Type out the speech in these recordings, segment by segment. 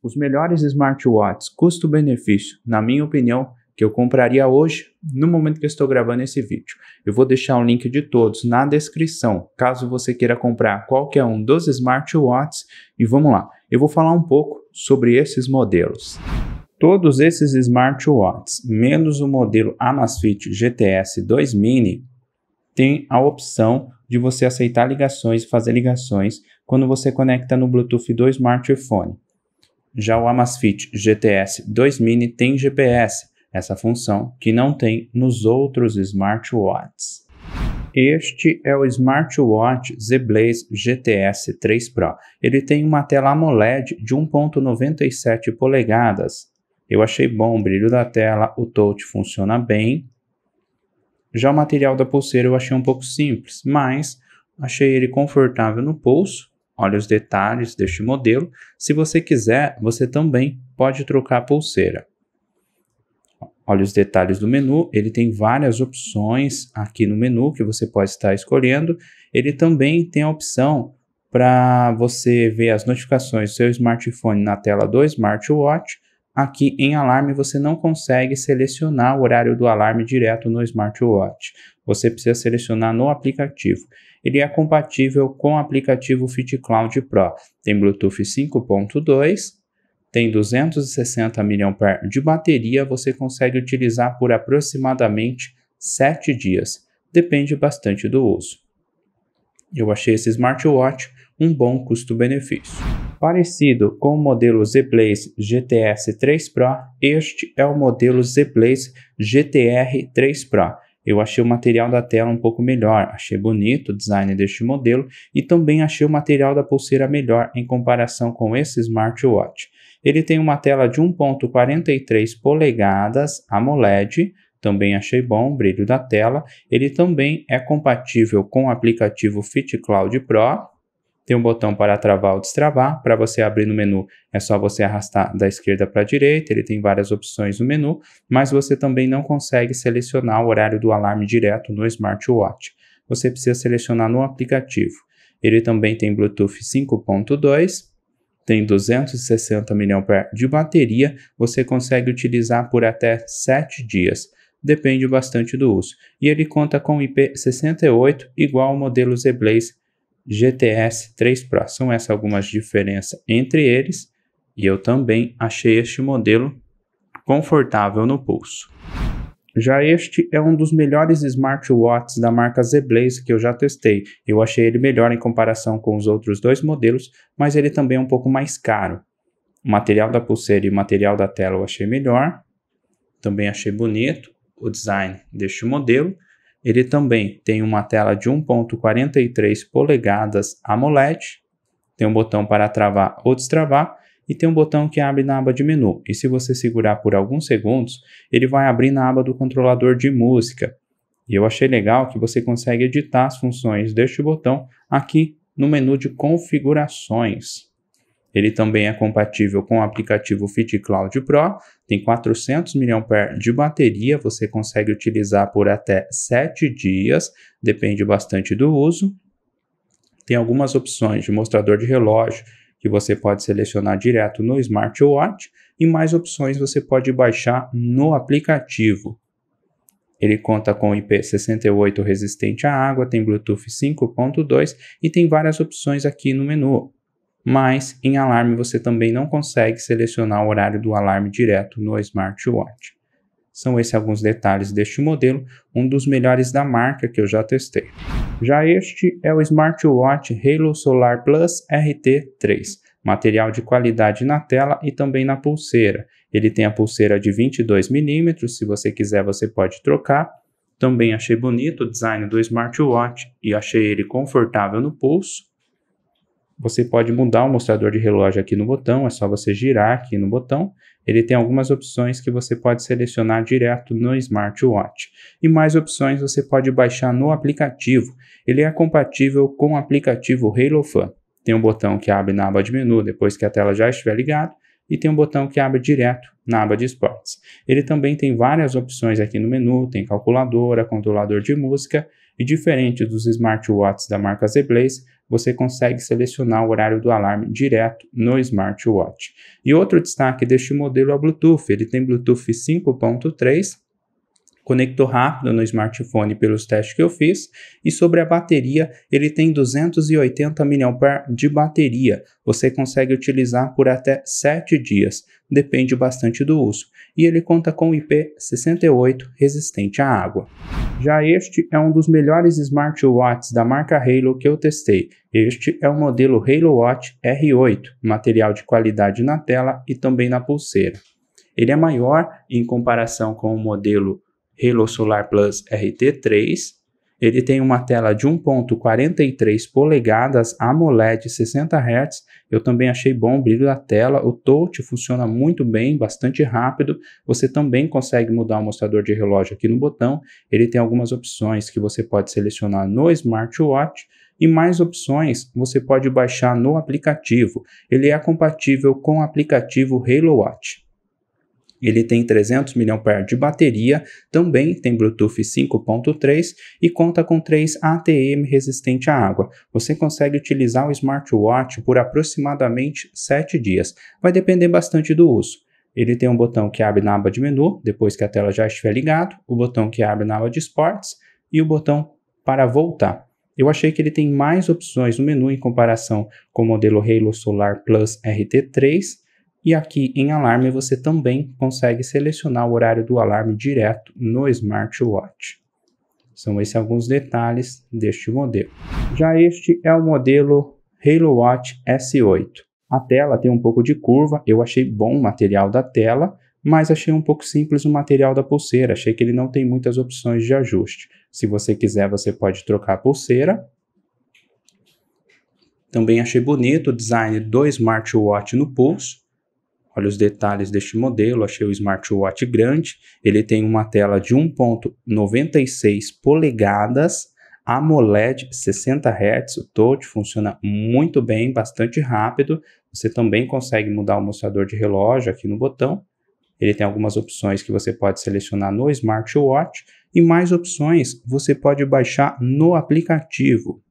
Os melhores smartwatches custo-benefício, na minha opinião, que eu compraria hoje, no momento que eu estou gravando esse vídeo. Eu vou deixar o link de todos na descrição, caso você queira comprar qualquer um dos smartwatches. E vamos lá, eu vou falar um pouco sobre esses modelos. Todos esses smartwatches, menos o modelo Amazfit GTS 2 Mini, tem a opção de você aceitar ligações e fazer ligações quando você conecta no Bluetooth do smartphone. Já o Amazfit GTS 2 Mini tem GPS, essa função que não tem nos outros smartwatches. Este é o smartwatch Zblaze GTS 3 Pro. Ele tem uma tela AMOLED de 1.97 polegadas. Eu achei bom o brilho da tela, o touch funciona bem. Já o material da pulseira eu achei um pouco simples, mas achei ele confortável no pulso Olha os detalhes deste modelo. Se você quiser, você também pode trocar a pulseira. Olha os detalhes do menu, ele tem várias opções aqui no menu que você pode estar escolhendo. Ele também tem a opção para você ver as notificações do seu smartphone na tela do smartwatch. Aqui em alarme você não consegue selecionar o horário do alarme direto no smartwatch. Você precisa selecionar no aplicativo. Ele é compatível com o aplicativo Fit Cloud Pro. Tem Bluetooth 5.2, tem 260 mAh de bateria, você consegue utilizar por aproximadamente 7 dias. Depende bastante do uso. Eu achei esse smartwatch um bom custo-benefício. Parecido com o modelo Zeblaze GTS 3 Pro, este é o modelo Zeblaze GTR 3 Pro. Eu achei o material da tela um pouco melhor, achei bonito o design deste modelo e também achei o material da pulseira melhor em comparação com esse smartwatch. Ele tem uma tela de 1.43 polegadas AMOLED, também achei bom o brilho da tela. Ele também é compatível com o aplicativo Fit Cloud Pro, tem um botão para travar ou destravar. Para você abrir no menu, é só você arrastar da esquerda para a direita. Ele tem várias opções no menu, mas você também não consegue selecionar o horário do alarme direto no smartwatch. Você precisa selecionar no aplicativo. Ele também tem Bluetooth 5.2 tem 260 mAh de bateria, você consegue utilizar por até 7 dias. Depende bastante do uso. E ele conta com IP68, igual ao modelo Z-Blaze GTS 3 Pro. São essas algumas diferenças entre eles e eu também achei este modelo confortável no pulso. Já este é um dos melhores smartwatches da marca Zeblaze que eu já testei. Eu achei ele melhor em comparação com os outros dois modelos, mas ele também é um pouco mais caro. O material da pulseira e o material da tela eu achei melhor. Também achei bonito o design deste modelo. Ele também tem uma tela de 1.43 polegadas AMOLED, tem um botão para travar ou destravar e tem um botão que abre na aba de menu. E se você segurar por alguns segundos, ele vai abrir na aba do controlador de música. E eu achei legal que você consegue editar as funções deste botão aqui no menu de configurações. Ele também é compatível com o aplicativo Fit Cloud Pro, tem 400 mAh de bateria, você consegue utilizar por até 7 dias, depende bastante do uso. Tem algumas opções de mostrador de relógio que você pode selecionar direto no smartwatch e mais opções você pode baixar no aplicativo. Ele conta com IP68 resistente à água, tem Bluetooth 5.2 e tem várias opções aqui no menu mas em alarme você também não consegue selecionar o horário do alarme direto no smartwatch. São esses alguns detalhes deste modelo, um dos melhores da marca que eu já testei. Já este é o smartwatch Halo Solar Plus RT3, material de qualidade na tela e também na pulseira. Ele tem a pulseira de 22 mm, se você quiser você pode trocar. Também achei bonito o design do smartwatch e achei ele confortável no pulso. Você pode mudar o mostrador de relógio aqui no botão, é só você girar aqui no botão. Ele tem algumas opções que você pode selecionar direto no smartwatch. E mais opções você pode baixar no aplicativo. Ele é compatível com o aplicativo Halo Fan. Tem um botão que abre na aba de menu depois que a tela já estiver ligada e tem um botão que abre direto na aba de esportes. Ele também tem várias opções aqui no menu, tem calculadora, controlador de música e diferente dos smartwatches da marca Zblaze, você consegue selecionar o horário do alarme direto no smartwatch. E outro destaque deste modelo é o Bluetooth. Ele tem Bluetooth 5.3 conector rápido no smartphone pelos testes que eu fiz. E sobre a bateria, ele tem 280 mAh de bateria. Você consegue utilizar por até 7 dias, depende bastante do uso. E ele conta com IP68 resistente à água. Já este é um dos melhores smartwatches da marca Halo que eu testei. Este é o modelo Halo Watch R8, material de qualidade na tela e também na pulseira. Ele é maior em comparação com o modelo Halo Solar Plus RT3. Ele tem uma tela de 1.43 polegadas AMOLED 60 Hz. Eu também achei bom o brilho da tela, o touch funciona muito bem, bastante rápido. Você também consegue mudar o mostrador de relógio aqui no botão. Ele tem algumas opções que você pode selecionar no smartwatch e mais opções você pode baixar no aplicativo. Ele é compatível com o aplicativo Halo Watch. Ele tem 300 mAh de bateria, também tem Bluetooth 5.3 e conta com 3 ATM resistente à água. Você consegue utilizar o smartwatch por aproximadamente 7 dias. Vai depender bastante do uso. Ele tem um botão que abre na aba de menu, depois que a tela já estiver ligado, o botão que abre na aba de esportes e o botão para voltar. Eu achei que ele tem mais opções no menu em comparação com o modelo Halo Solar Plus RT3, e aqui em alarme você também consegue selecionar o horário do alarme direto no smartwatch. São esses alguns detalhes deste modelo. Já este é o modelo Halo Watch S8. A tela tem um pouco de curva, eu achei bom o material da tela, mas achei um pouco simples o material da pulseira, achei que ele não tem muitas opções de ajuste. Se você quiser, você pode trocar a pulseira. Também achei bonito o design do smartwatch no pulso. Olha os detalhes deste modelo, achei o smartwatch grande. Ele tem uma tela de 1.96 polegadas, AMOLED 60 Hz, o touch funciona muito bem, bastante rápido. Você também consegue mudar o mostrador de relógio aqui no botão. Ele tem algumas opções que você pode selecionar no smartwatch e mais opções você pode baixar no aplicativo.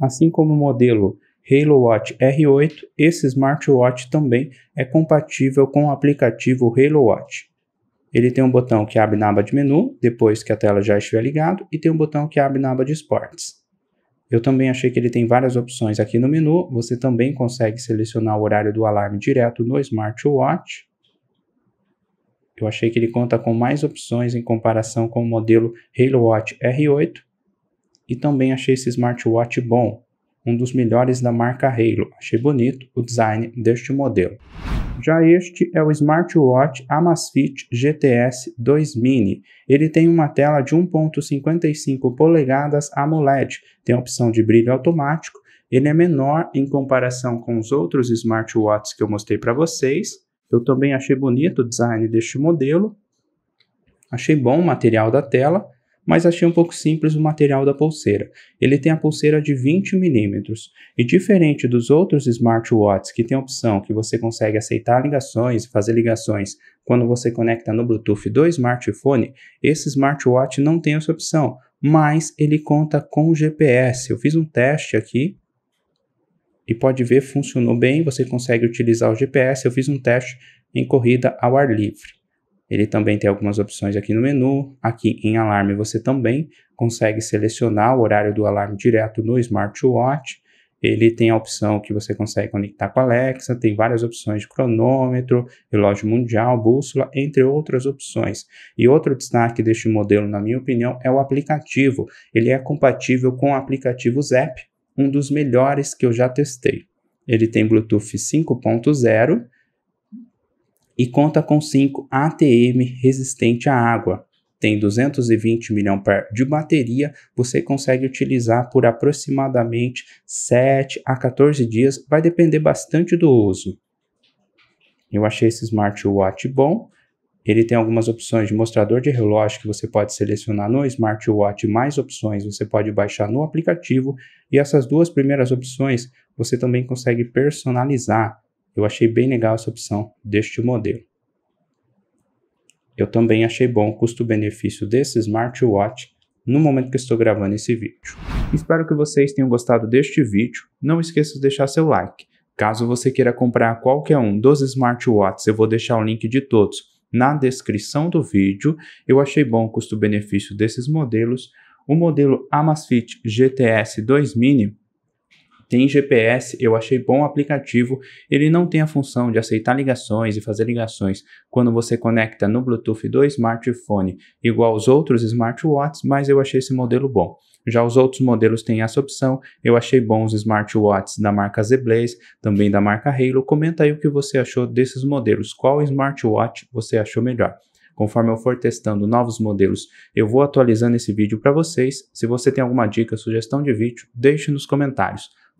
Assim como o modelo Halo Watch R8, esse smartwatch também é compatível com o aplicativo Halo Watch. Ele tem um botão que abre na aba de menu, depois que a tela já estiver ligado, e tem um botão que abre na aba de esportes. Eu também achei que ele tem várias opções aqui no menu, você também consegue selecionar o horário do alarme direto no smartwatch. Eu achei que ele conta com mais opções em comparação com o modelo Halo Watch R8, e também achei esse smartwatch bom um dos melhores da marca Halo. Achei bonito o design deste modelo. Já este é o smartwatch Amazfit GTS 2 Mini. Ele tem uma tela de 1.55 polegadas AMOLED, tem opção de brilho automático, ele é menor em comparação com os outros smartwatches que eu mostrei para vocês. Eu também achei bonito o design deste modelo. Achei bom o material da tela mas achei um pouco simples o material da pulseira. Ele tem a pulseira de 20 mm e diferente dos outros smartwatches que tem a opção que você consegue aceitar ligações e fazer ligações quando você conecta no Bluetooth do smartphone, esse smartwatch não tem essa opção, mas ele conta com GPS. Eu fiz um teste aqui e pode ver funcionou bem, você consegue utilizar o GPS. Eu fiz um teste em corrida ao ar livre. Ele também tem algumas opções aqui no menu. Aqui em alarme você também consegue selecionar o horário do alarme direto no smartwatch. Ele tem a opção que você consegue conectar com a Alexa, tem várias opções de cronômetro, relógio mundial, bússola, entre outras opções. E outro destaque deste modelo, na minha opinião, é o aplicativo. Ele é compatível com aplicativos app, um dos melhores que eu já testei. Ele tem Bluetooth 5.0 e conta com 5 ATM resistente à água. Tem 220 mAh de bateria, você consegue utilizar por aproximadamente 7 a 14 dias, vai depender bastante do uso. Eu achei esse smartwatch bom. Ele tem algumas opções de mostrador de relógio que você pode selecionar no smartwatch, mais opções você pode baixar no aplicativo, e essas duas primeiras opções você também consegue personalizar. Eu achei bem legal essa opção deste modelo. Eu também achei bom o custo-benefício desse smartwatch no momento que estou gravando esse vídeo. Espero que vocês tenham gostado deste vídeo. Não esqueça de deixar seu like. Caso você queira comprar qualquer um dos smartwatches, eu vou deixar o link de todos na descrição do vídeo. Eu achei bom o custo-benefício desses modelos. O modelo Amazfit GTS 2 Mini tem GPS, eu achei bom o aplicativo. Ele não tem a função de aceitar ligações e fazer ligações quando você conecta no Bluetooth do smartphone, igual aos outros smartwatches, mas eu achei esse modelo bom. Já os outros modelos têm essa opção. Eu achei bons smartwatches da marca Zblaze, também da marca Halo. Comenta aí o que você achou desses modelos. Qual smartwatch você achou melhor? Conforme eu for testando novos modelos, eu vou atualizando esse vídeo para vocês. Se você tem alguma dica, sugestão de vídeo, deixe nos comentários.